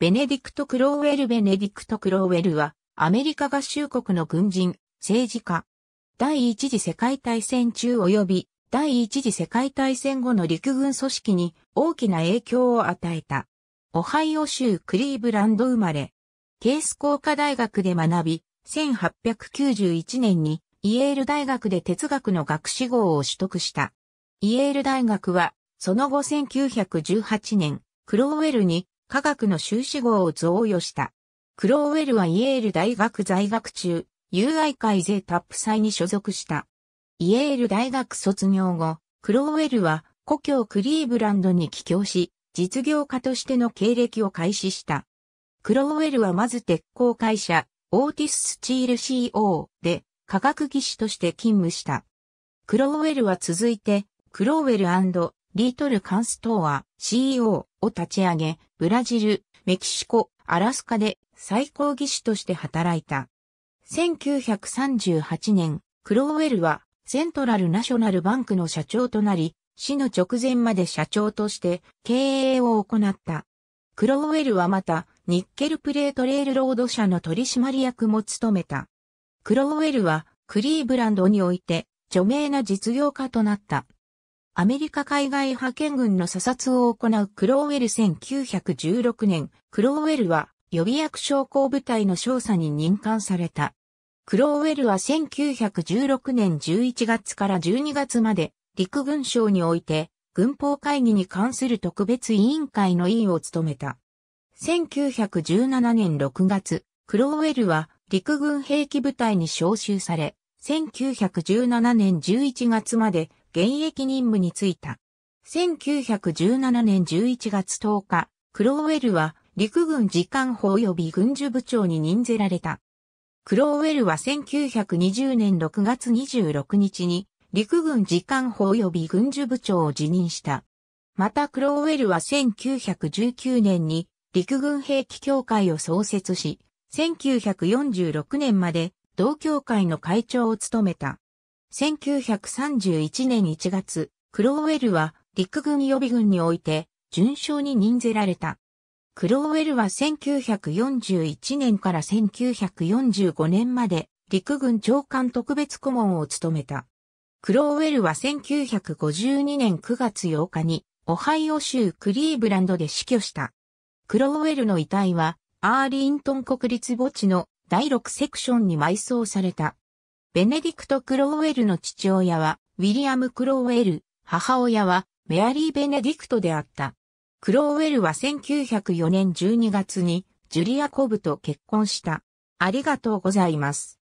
ベネディクト・クローウェル・ベネディクト・クローウェルは、アメリカ合衆国の軍人、政治家。第一次世界大戦中及び、第一次世界大戦後の陸軍組織に大きな影響を与えた。オハイオ州クリーブランド生まれ。ケース工科大学で学び、1891年にイエール大学で哲学の学士号を取得した。イエール大学は、その後1918年、クローウェルに科学の修士号を贈与した。クローウェルはイエール大学在学中、UI 会税タップ祭に所属した。イエール大学卒業後、クローウェルは故郷クリーブランドに帰郷し、実業家としての経歴を開始した。クローウェルはまず鉄鋼会社、オーティス・スチール CO で科学技師として勤務した。クローウェルは続いて、クローウェルリートル・カンストーア CO を立ち上げ、ブラジル、メキシコ、アラスカで最高技師として働いた。1938年、クローウェルはセントラルナショナルバンクの社長となり、死の直前まで社長として経営を行った。クローウェルはまた、ニッケルプレートレールロード社の取締役も務めた。クローウェルは、クリーブランドにおいて、著名な実業家となった。アメリカ海外派遣軍の査察を行うクローウェル1916年、クローウェルは予備役将校部隊の少佐に任官された。クローウェルは1916年11月から12月まで陸軍省において軍法会議に関する特別委員会の委員を務めた。1917年6月、クローウェルは陸軍兵器部隊に招集され、1917年11月まで現役任務に就いた。1917年11月10日、クローウェルは陸軍次官補及び軍需部長に任ぜられた。クローウェルは1920年6月26日に陸軍次官補及び軍需部長を辞任した。またクローウェルは1919年に陸軍兵器協会を創設し、1946年まで同協会の会長を務めた。1931年1月、クローウェルは陸軍予備軍において、順将に任ぜられた。クローウェルは1941年から1945年まで陸軍長官特別顧問を務めた。クローウェルは1952年9月8日にオハイオ州クリーブランドで死去した。クローウェルの遺体はアーリントン国立墓地の第6セクションに埋葬された。ベネディクト・クローウェルの父親は、ウィリアム・クローウェル、母親は、メアリー・ベネディクトであった。クローウェルは1904年12月に、ジュリア・コブと結婚した。ありがとうございます。